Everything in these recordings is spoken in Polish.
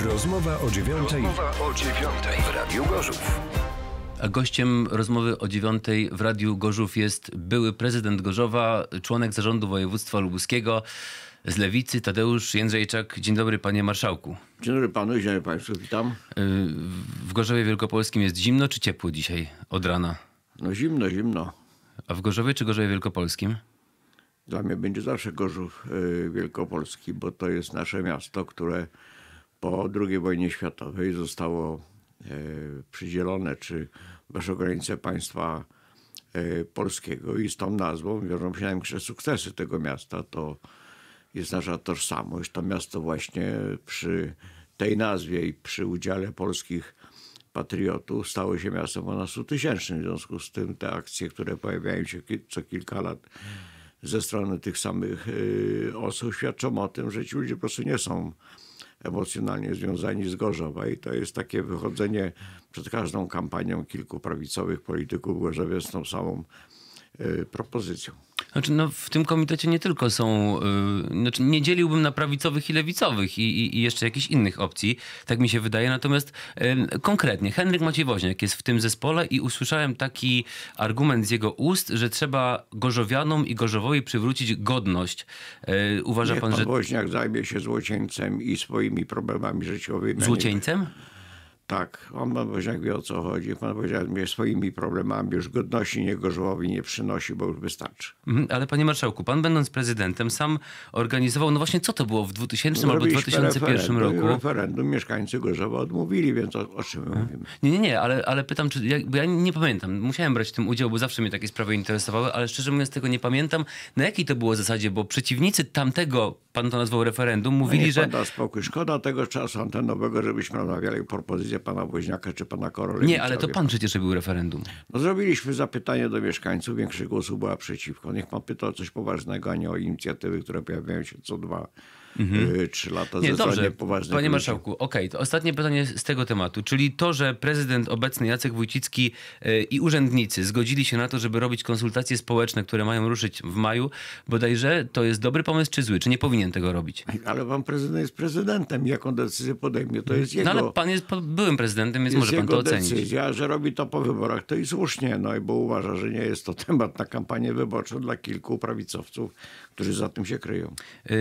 Rozmowa o dziewiątej. Rozmowa o dziewiątej w Radiu Gorzów. A gościem rozmowy o dziewiątej w Radiu Gorzów jest były prezydent Gorzowa, członek zarządu województwa lubuskiego z Lewicy, Tadeusz Jędrzejczak. Dzień dobry panie marszałku. Dzień dobry panu, dzień dobry państwu, witam. Y, w Gorzowie Wielkopolskim jest zimno czy ciepło dzisiaj od rana? No zimno, zimno. A w Gorzowie czy Gorzowie Wielkopolskim? Dla mnie będzie zawsze Gorzów y, Wielkopolski, bo to jest nasze miasto, które po II wojnie światowej zostało e, przydzielone czy weszło granice państwa e, polskiego i z tą nazwą wiążą się największe sukcesy tego miasta. To jest nasza tożsamość. To miasto właśnie przy tej nazwie i przy udziale polskich patriotów stało się miastem o nastu tysięcznym. W związku z tym te akcje, które pojawiają się co kilka lat ze strony tych samych e, osób świadczą o tym, że ci ludzie po prostu nie są emocjonalnie związani z Gorzowa i to jest takie wychodzenie przed każdą kampanią kilku prawicowych polityków w Gorzowie z tą samą e, propozycją. Znaczy, no, w tym komitecie nie tylko są. Yy, znaczy nie dzieliłbym na prawicowych i lewicowych i, i, i, jeszcze jakichś innych opcji, tak mi się wydaje. Natomiast yy, konkretnie, Henryk Maciej Woźniak jest w tym zespole i usłyszałem taki argument z jego ust, że trzeba Gorzowianom i Gorzowowi przywrócić godność. Yy, uważa Niech pan, pan że. Woźniak zajmie się złocieńcem i swoimi problemami życiowymi. Złocieńcem? Tak, on pan Woźniak wie o co chodzi. Pan Woźniak mnie swoimi problemami już godności niego żłowi nie przynosi, bo już wystarczy. Mhm, ale panie marszałku, pan będąc prezydentem sam organizował, no właśnie co to było w 2000 no, albo 2001 referendum, roku? Referendum mieszkańcy Gorzowa odmówili, więc o, o czym mhm. mówimy? Nie, nie, nie, ale, ale pytam, czy, ja, bo ja nie pamiętam. Musiałem brać w tym udział, bo zawsze mnie takie sprawy interesowały, ale szczerze mówiąc tego nie pamiętam. Na jakiej to było zasadzie, bo przeciwnicy tamtego, pan to nazwał referendum, mówili, no że... Pan da spokój, szkoda tego czasu antenowego, żebyśmy omawiali propozycji pana Woźniaka czy pana Korolewicza. Nie, ale to pan, pan tak. przecież był referendum. No zrobiliśmy zapytanie do mieszkańców, większość głosów była przeciwko. Niech pan pyta o coś poważnego, a nie o inicjatywy, które pojawiają się co dwa mhm. 3 y, lata nie, dobrze, poważnych Panie Marszałku, okej, okay, ostatnie pytanie z tego tematu, czyli to, że prezydent obecny Jacek Wójcicki y, i urzędnicy zgodzili się na to, żeby robić konsultacje społeczne, które mają ruszyć w maju, bodajże to jest dobry pomysł czy zły? Czy nie powinien tego robić? Ale pan prezydent jest prezydentem. Jaką decyzję podejmie, to jest jego... No ale pan jest byłym prezydentem, więc może pan to ocenić. decyzja, że robi to po wyborach, to i słusznie, no i bo uważa, że nie jest to temat na kampanię wyborczą dla kilku prawicowców, którzy za tym się kryją. Yy,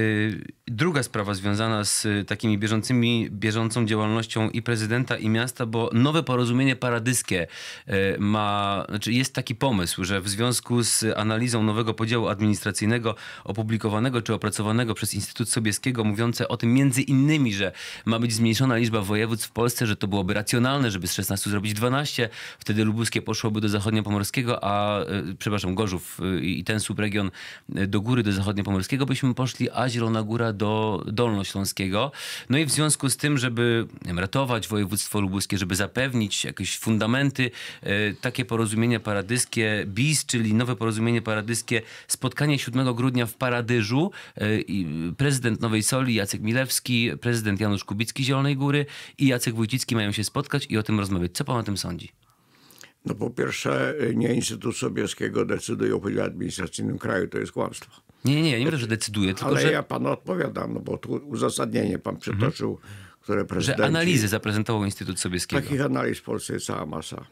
druga sprawa związana z y, takimi bieżącymi, bieżącą działalnością i prezydenta i miasta, bo nowe porozumienie paradyskie y, ma, znaczy jest taki pomysł, że w związku z analizą nowego podziału administracyjnego opublikowanego czy opracowanego przez Instytut Sobieskiego mówiące o tym między innymi, że ma być zmniejszona liczba województw w Polsce, że to byłoby racjonalne, żeby z 16 zrobić 12, wtedy lubuskie poszłoby do zachodniopomorskiego, a y, przepraszam, Gorzów i ten subregion do góry do zachodniopomorskiego byśmy poszli, a Zielona Góra do Dolnośląskiego. No i w związku z tym, żeby wiem, ratować województwo lubuskie, żeby zapewnić jakieś fundamenty, e, takie porozumienie paradyskie BIS, czyli nowe porozumienie paradyskie, spotkanie 7 grudnia w Paradyżu e, i prezydent Nowej Soli Jacek Milewski, prezydent Janusz Kubicki Zielonej Góry i Jacek Wójcicki mają się spotkać i o tym rozmawiać. Co pan o tym sądzi? No po pierwsze, nie Instytut Sobieskiego decyduje o podziale administracyjnym kraju, to jest kłamstwo. Nie, nie, nie, ja nie mówię, że decyduje, tylko Ale że... ja panu odpowiadam, no bo tu uzasadnienie pan mhm. przytoczył, mhm. które prezydent. Że analizy zaprezentował Instytut Sobieskiego. Takich analiz w Polsce jest cała masa.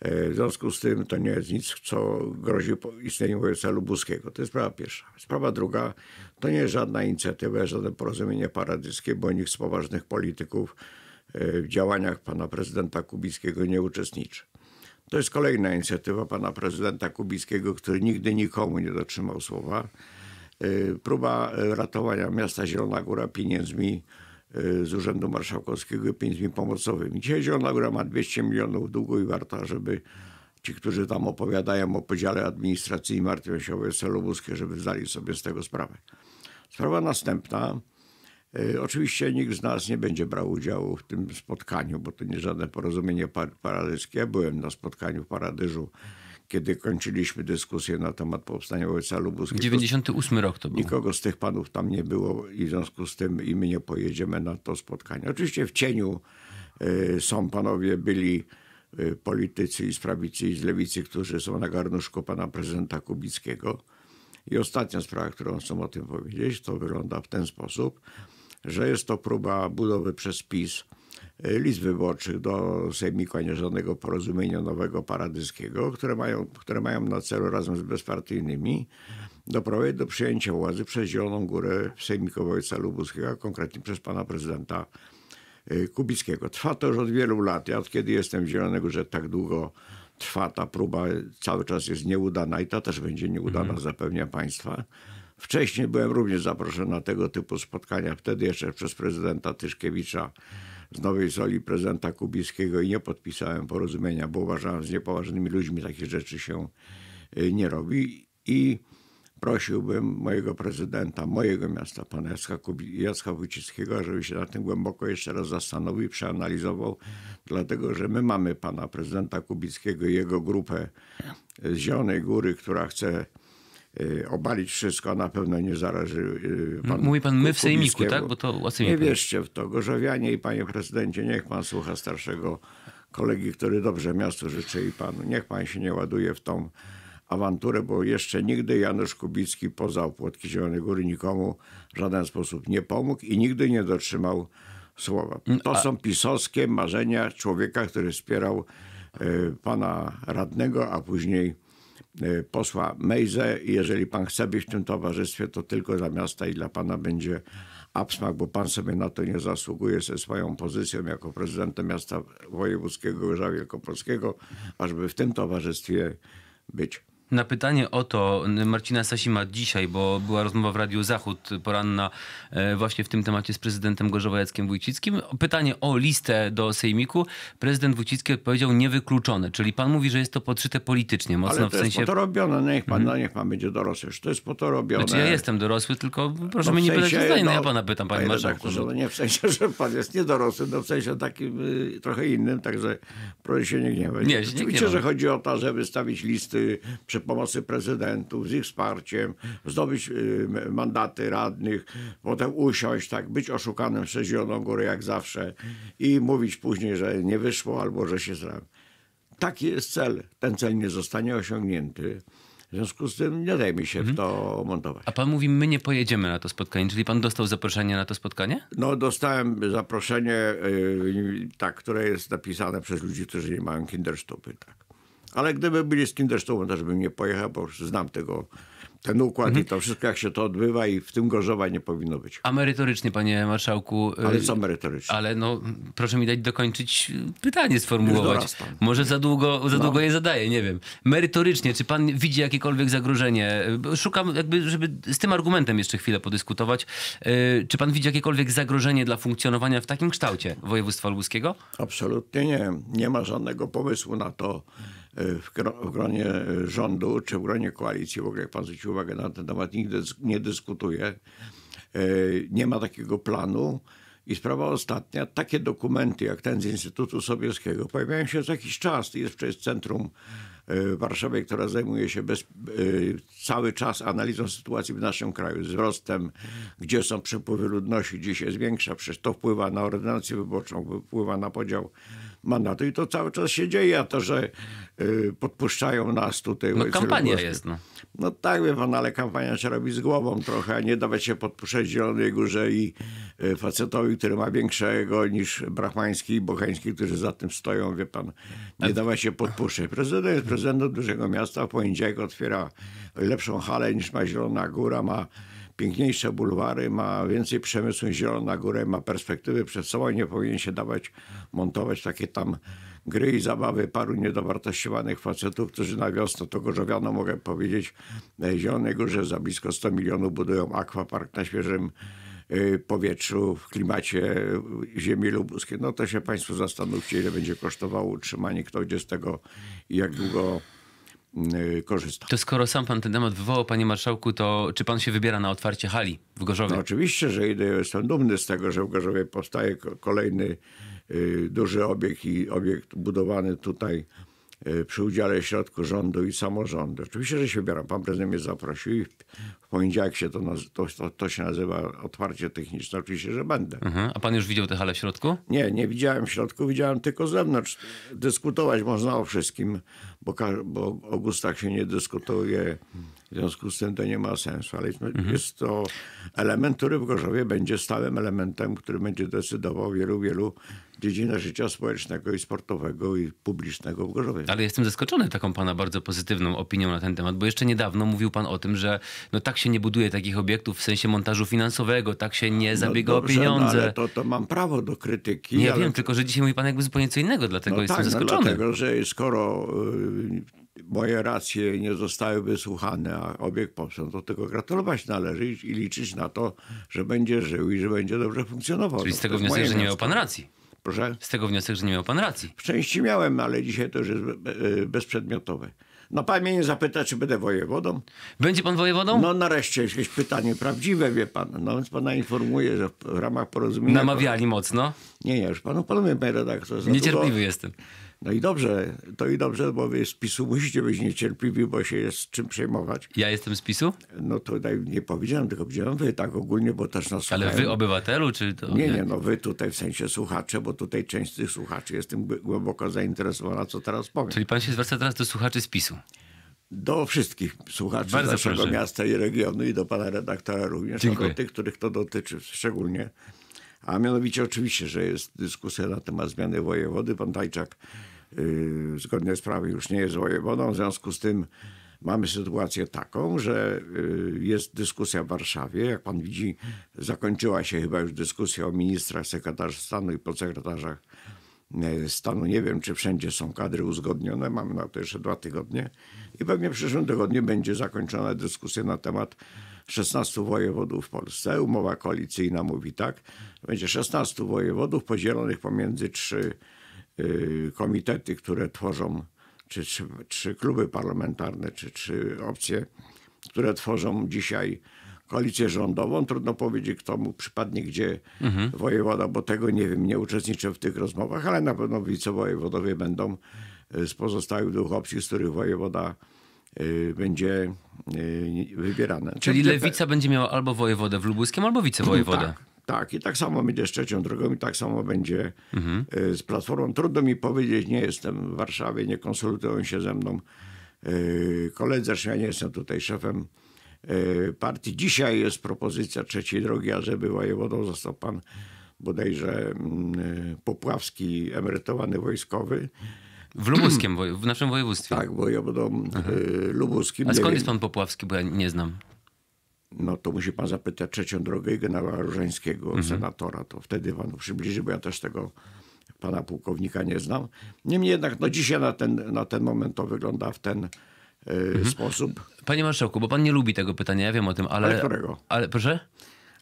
E, w związku z tym to nie jest nic, co grozi istnieniu województwa lubuskiego. To jest sprawa pierwsza. Sprawa druga, to nie jest żadna inicjatywa, żadne porozumienie paradyskie, bo nikt z poważnych polityków e, w działaniach pana prezydenta Kubickiego nie uczestniczy. To jest kolejna inicjatywa pana prezydenta Kubickiego, który nigdy nikomu nie dotrzymał słowa. Y, próba y, ratowania miasta Zielona Góra pieniędzmi y, z Urzędu Marszałkowskiego i pieniędzmi pomocowymi. Dzisiaj Zielona Góra ma 200 milionów długu i warta, żeby ci, którzy tam opowiadają o podziale administracyjni, martwią się o Weselobuskie, żeby zdali sobie z tego sprawę. Sprawa następna E, oczywiście nikt z nas nie będzie brał udziału w tym spotkaniu, bo to nie żadne porozumienie par paradyskie. Ja byłem na spotkaniu w Paradyżu, kiedy kończyliśmy dyskusję na temat powstania ojca lubuskiego. 98 rok to był. Nikogo z tych panów tam nie było i w związku z tym i my nie pojedziemy na to spotkanie. Oczywiście w cieniu e, są panowie byli e, politycy i z prawicy i z lewicy, którzy są na garnuszku pana prezydenta Kubickiego. I ostatnia sprawa, którą chcę o tym powiedzieć, to wygląda w ten sposób że jest to próba budowy przez PiS e, list wyborczych do Sejmiku Anierzonego Porozumienia Nowego Paradyskiego, które mają, które mają na celu razem z bezpartyjnymi doprowadzić do przyjęcia władzy przez Zieloną Górę w Sejmiku Województwa Lubuskiego, a konkretnie przez pana prezydenta e, Kubickiego. Trwa to już od wielu lat. Ja od kiedy jestem w Zielonej Górze tak długo trwa ta próba, cały czas jest nieudana i ta też będzie nieudana, mm. zapewnia państwa. Wcześniej byłem również zaproszony na tego typu spotkania, wtedy jeszcze przez prezydenta Tyszkiewicza z Nowej Soli, prezydenta Kubickiego i nie podpisałem porozumienia, bo uważałem, że z niepoważnymi ludźmi takie rzeczy się y, nie robi. I prosiłbym mojego prezydenta, mojego miasta, pana Jacka, Kubi- Jacka Wójcickiego, żeby się nad tym głęboko jeszcze raz zastanowił, przeanalizował, dlatego że my mamy pana prezydenta Kubickiego i jego grupę z Zielonej Góry, która chce Y, obalić wszystko, a na pewno nie zaraży y, pan Mówi pan my w Sejmiku, tak? Bo to Nie wierzcie w to. Gorzowianie i panie prezydencie, niech pan słucha starszego kolegi, który dobrze miastu życzy i panu. Niech pan się nie ładuje w tą awanturę, bo jeszcze nigdy Janusz Kubicki poza opłotki Zielonej Góry nikomu w żaden sposób nie pomógł i nigdy nie dotrzymał słowa. Mm, to są pisowskie marzenia człowieka, który wspierał y, pana radnego, a później Y, posła Mejze. Jeżeli pan chce być w tym towarzystwie, to tylko dla miasta i dla pana będzie absmak, bo pan sobie na to nie zasługuje ze swoją pozycją jako prezydenta miasta wojewódzkiego Gorza Wielkopolskiego, ażby w tym towarzystwie być. Na pytanie o to Marcina Sasima dzisiaj, bo była rozmowa w Radiu Zachód poranna e, właśnie w tym temacie z prezydentem Gorzowa Jackiem Wójcickim. Pytanie o listę do Sejmiku. Prezydent Wójcicki odpowiedział niewykluczone, czyli pan mówi, że jest to podszyte politycznie mocno Ale to w sensie... jest po to robione, no niech pan, no mhm. no niech pan będzie dorosły, to jest po to robione. Znaczy ja jestem dorosły, tylko proszę no, mnie nie sensie, pytać o zdanie, no, ja pana pytam, panie, panie marszałku. No nie w sensie, że pan jest niedorosły, no w sensie takim y, trochę innym, także proszę się nie gniewać. Nie, Oczywiście, nie że chodzi o to, żeby stawić listy przy przy pomocy prezydentów, z ich wsparciem, zdobyć y, mandaty radnych, potem usiąść, tak, być oszukanym przez Zieloną Górę jak zawsze i mówić później, że nie wyszło albo że się zrobił. Taki jest cel. Ten cel nie zostanie osiągnięty. W związku z tym nie dajmy się mhm. w to montować. A pan mówi, my nie pojedziemy na to spotkanie, czyli pan dostał zaproszenie na to spotkanie? No, dostałem zaproszenie, yy, tak, które jest napisane przez ludzi, którzy nie mają kindersztupy, tak. Ale gdyby byli z kim, zresztą też bym nie pojechał, bo znam tego, ten układ mhm. i to mhm. wszystko, jak się to odbywa i w tym Gorzowa nie powinno być. A merytorycznie, panie marszałku. Y, ale co merytorycznie? Ale no, proszę mi dać dokończyć pytanie, sformułować. Może za długo, za no. długo je zadaję, nie wiem. Merytorycznie, czy pan widzi jakiekolwiek zagrożenie? Szukam jakby, żeby z tym argumentem jeszcze chwilę podyskutować. Y, czy pan widzi jakiekolwiek zagrożenie dla funkcjonowania w takim kształcie województwa lubuskiego? Absolutnie nie. Nie ma żadnego pomysłu na to, w gronie e, rządu czy w gronie koalicji, w ogóle jak pan zwrócił uwagę na ten temat, nigdy nie dyskutuje. E, nie ma takiego planu. I sprawa ostatnia, takie dokumenty jak ten z Instytutu Sobieskiego pojawiają się co jakiś czas. Jest jest centrum e, w Warszawie, które zajmuje się bez, cały czas analizą sytuacji w naszym kraju, wzrostem, gdzie są przepływy ludności, gdzie się zwiększa, przecież to wpływa na ordynację wyborczą, wpływa na podział mandatu i to cały czas się dzieje, a to, że y, podpuszczają nas tutaj... No kampania jest, no. No tak, wie pan, ale kampania się robi z głową trochę, a nie dawać się podpuszczać Zielonej Górze i y, facetowi, który ma większego niż Brachmański i Bocheński, którzy za tym stoją, wie pan, nie dawać się podpuszczać. Prezydent jest prezydentem dużego miasta, w poniedziałek otwiera lepszą halę niż ma Zielona Góra, ma piękniejsze bulwary, ma więcej przemysłu, zielona górę, ma perspektywy przed sobą i nie powinien się dawać montować takie tam gry i zabawy paru niedowartościowanych facetów, którzy na wiosnę to gorzowiano, mogę powiedzieć, Zielonej Górze za blisko 100 milionów budują akwapark na świeżym y, powietrzu, w klimacie y, ziemi lubuskiej. No to się państwo zastanówcie, ile będzie kosztowało utrzymanie, kto gdzie z tego i jak długo Y, korzysta. To skoro sam pan ten temat wywołał, panie marszałku, to czy pan się wybiera na otwarcie hali w Gorzowie? No oczywiście, że idę. Jestem dumny z tego, że w Gorzowie powstaje kolejny y, duży obiekt i obiekt budowany tutaj E, przy udziale środków rządu i samorządu. Oczywiście, że się biorą. Pan prezydent mnie zaprosił i w poniedziałek się to, to, to, to się nazywa otwarcie techniczne. Oczywiście, że będę. Mhm. A pan już widział tę hale w środku? Nie, nie widziałem w środku, widziałem tylko z zewnątrz. Dyskutować można o wszystkim, bo, bo o gustach się nie dyskutuje. W związku z tym to nie ma sensu, ale jest, no, mhm. jest to element, który w Gorzowie będzie stałym elementem, który będzie decydował wielu, wielu dziedzina życia społecznego i sportowego i publicznego w Gorzowie. Ale jestem zaskoczony taką pana bardzo pozytywną opinią na ten temat, bo jeszcze niedawno mówił pan o tym, że no tak się nie buduje takich obiektów w sensie montażu finansowego, tak się nie no zabiega no dobrze, o pieniądze. No ale to, to mam prawo do krytyki. Nie ale... wiem, tylko że dzisiaj mówi pan jakby zupełnie co innego, dlatego no jestem tak, no zaskoczony. No dlatego, że skoro y, moje racje nie zostały wysłuchane, a obiekt powstał, no to tego gratulować należy i, i liczyć na to, że będzie żył i że będzie dobrze funkcjonował. Czyli z tego wniosek, że nie miał pan racji. Proszę? Z tego wniosek, że nie miał pan racji. W części miałem, ale dzisiaj to już jest e, e, bezprzedmiotowe. No pan mnie nie zapyta, czy będę wojewodą. Będzie pan wojewodą? No nareszcie jakieś pytanie prawdziwe, wie pan. No więc pana informuję, że w ramach porozumienia... Namawiali mocno? Nie, nie, już panu, panu, panie redaktorze. Niecierpliwy dużo... jestem. No i dobrze, to i dobrze, bo wy z PiSu musicie być niecierpliwi, bo się jest czym przejmować. Ja jestem z PiSu? No tutaj nie powiedziałem, tylko powiedziałem wy tak ogólnie, bo też nas Ale wy obywatelu, czy to... Nie, nie, no wy tutaj w sensie słuchacze, bo tutaj część z tych słuchaczy jest tym głęboko zainteresowana, co teraz powiem. Czyli pan się zwraca teraz do słuchaczy z PiSu? do wszystkich słuchaczy Bardzo naszego proszę. miasta i regionu i do pana redaktora również, Dziękuję. do tych, których to dotyczy szczególnie. A mianowicie oczywiście, że jest dyskusja na temat zmiany wojewody. Pan Tajczak yy, zgodnie z prawem już nie jest wojewodą. W związku z tym mamy sytuację taką, że yy, jest dyskusja w Warszawie. Jak pan widzi, zakończyła się chyba już dyskusja o ministrach, sekretarzach stanu i podsekretarzach e, stanu. Nie wiem, czy wszędzie są kadry uzgodnione. Mamy na to jeszcze dwa tygodnie. I pewnie w przyszłym tygodniu będzie zakończona dyskusja na temat 16 wojewodów w Polsce. Umowa koalicyjna mówi tak. Będzie 16 wojewodów podzielonych pomiędzy trzy y, komitety, które tworzą, czy trzy, kluby parlamentarne, czy trzy opcje, które tworzą dzisiaj koalicję rządową. Trudno powiedzieć, kto mu przypadnie gdzie mhm. wojewoda, bo tego nie wiem, nie uczestniczę w tych rozmowach, ale na pewno wicewojewodowie będą y, z pozostałych dwóch opcji, z których wojewoda Y, będzie y, wybierane. Czyli lewica te... będzie miała albo wojewodę w Lubuskiem, albo wicewojewodę. Tak, tak, i tak samo będzie z trzecią drogą, i tak samo będzie mhm. Y, z Platformą. Trudno mi powiedzieć, nie jestem w Warszawie, nie konsultują się ze mną koledzy, zresztą ja nie jestem tutaj szefem partii. Dzisiaj jest propozycja trzeciej drogi, ażeby wojewodą został pan bodajże mm, Popławski, emerytowany wojskowy. W lubuskim, w naszym województwie. Tak, ja y, lubuskim. A skąd jest pan Popławski, bo ja nie znam. No to musi pan zapytać trzecią drogę i generała Różańskiego, mhm. senatora. To wtedy panu przybliży, bo ja też tego pana pułkownika nie znam. Niemniej jednak, no dzisiaj na ten, na ten moment to wygląda w ten y, mhm. sposób. Panie marszałku, bo pan nie lubi tego pytania, ja wiem o tym, ale... Ale którego? Ale, proszę?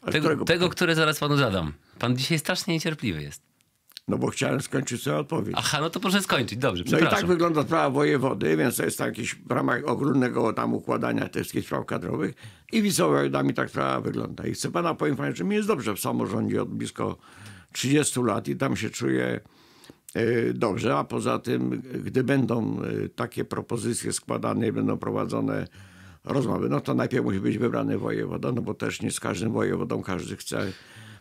Ale tego, którego? tego, które zaraz panu zadam. Pan dzisiaj strasznie niecierpliwy jest. No bo chciałem skończyć swoją odpowiedź. Aha, no to proszę skończyć, dobrze, No i tak wygląda sprawa wojewody, więc to jest tak jakiś w ramach ogólnego tam układania tych wszystkich spraw kadrowych i wicewojewodami tak sprawa wygląda. I chcę pana poinformować, że mi jest dobrze w samorządzie od blisko 30 lat i tam się czuję y, dobrze, a poza tym, gdy będą y, takie propozycje składane i będą prowadzone rozmowy, no to najpierw musi być wybrany wojewoda, no bo też nie z każdym wojewodą każdy chce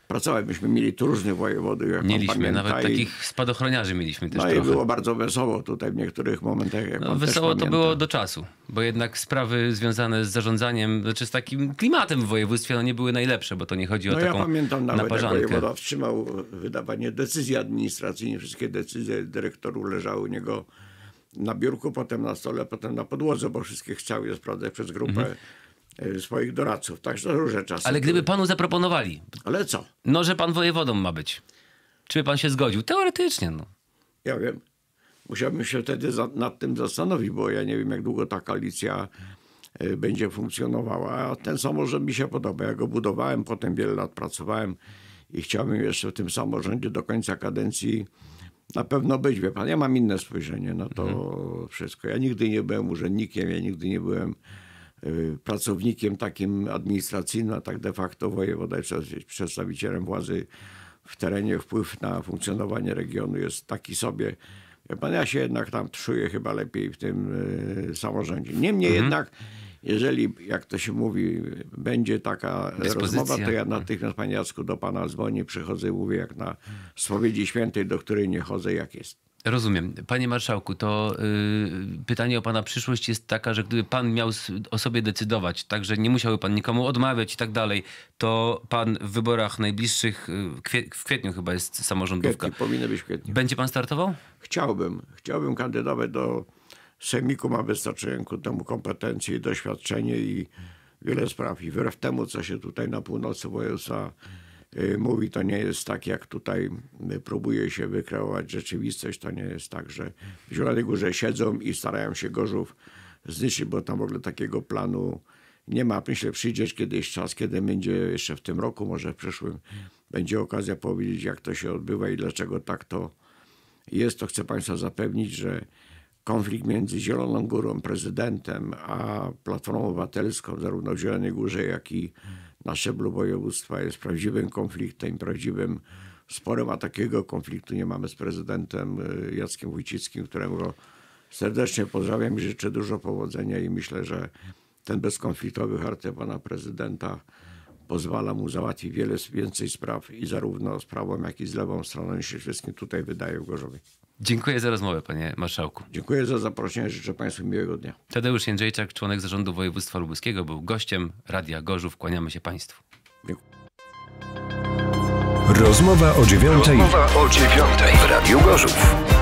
pracować. Myśmy mieli tu różnych wojewodów, jak Mieliśmy, nawet takich spadochroniarzy mieliśmy też No trochę. i było bardzo wesoło tutaj w niektórych momentach, jak no, Wesoło to było do czasu, bo jednak sprawy związane z zarządzaniem, znaczy z takim klimatem w województwie, no nie były najlepsze, bo to nie chodzi o no, taką ja pamiętam nawet, jak wojewoda wstrzymał wydawanie decyzji administracyjnych, wszystkie decyzje dyrektoru leżały u niego na biurku, potem na stole, potem na podłodze, bo wszystkie chciały je sprawdzać przez grupę. Mhm. E, swoich doradców. Także różne czasy. Ale gdyby panu zaproponowali. Ale co? No, że pan wojewodą ma być. Czy by pan się zgodził? Teoretycznie, no. Ja wiem. Musiałbym się wtedy za, nad tym zastanowić, bo ja nie wiem, jak długo ta koalicja e, będzie funkcjonowała. A ten samorząd mi się podoba. Ja go budowałem, potem wiele lat pracowałem i chciałbym jeszcze w tym samorządzie do końca kadencji na pewno być, wie pan. Ja mam inne spojrzenie na to mhm. wszystko. Ja nigdy nie byłem urzędnikiem, ja nigdy nie byłem Y, pracownikiem takim administracyjnym, a tak de facto wojewoda jest przedstawicielem władzy w terenie. Wpływ na funkcjonowanie regionu jest taki sobie. Pan, ja się jednak tam czuję chyba lepiej w tym y, samorządzie. Niemniej mhm. jednak, jeżeli, jak to się mówi, będzie taka Dyspozycja. rozmowa, to ja mhm. natychmiast, panie Jacku, do pana dzwonię, przychodzę i mówię, jak na spowiedzi świętej, do której nie chodzę, jak jest. Rozumiem. Panie marszałku, to yy, pytanie o pana przyszłość jest taka, że gdyby pan miał o sobie decydować, także nie musiałby pan nikomu odmawiać i tak dalej, to pan w wyborach najbliższych, y, kwie, w kwietniu chyba jest samorządówka. Kwietniu, być w kwietniu. Będzie pan startował? Chciałbym. Chciałbym kandydować do Sejmiku. Mam wystarczająco temu kompetencje i doświadczenie i wiele spraw. I wbrew temu, co się tutaj na północy województwa Y, mówi, to nie jest tak, jak tutaj y, próbuje się wykreować rzeczywistość. To nie jest tak, że w Zielonej Górze siedzą i starają się Gorzów zniszczyć, bo tam w ogóle takiego planu nie ma. Myślę, przyjdzie kiedyś czas, kiedy będzie jeszcze w tym roku, może w przyszłym, będzie okazja powiedzieć, jak to się odbywa i dlaczego tak to jest. To chcę Państwa zapewnić, że konflikt między Zieloną Górą, prezydentem, a Platformą Obywatelską, zarówno w Zielonej Górze, jak i na szczeblu województwa jest prawdziwym konfliktem, prawdziwym sporem, a takiego konfliktu nie mamy z prezydentem y, Jackiem Wójcickim, którego serdecznie pozdrawiam i życzę dużo powodzenia i myślę, że ten bezkonfliktowy charakter pana prezydenta pozwala mu załatwić wiele więcej spraw i zarówno z prawą, jak i z lewą stroną się wszystkim tutaj wydaje w Gorzowie. Dziękuję za rozmowę, panie marszałku. Dziękuję za zaproszenie. Życzę państwu miłego dnia. Tadeusz Jędrzejczak, członek zarządu województwa lubuskiego, był gościem Radia Gorzów. Kłaniamy się państwu. Dziękuję. Rozmowa o dziewiątej. Rozmowa o dziewiątej w Radiu Gorzów.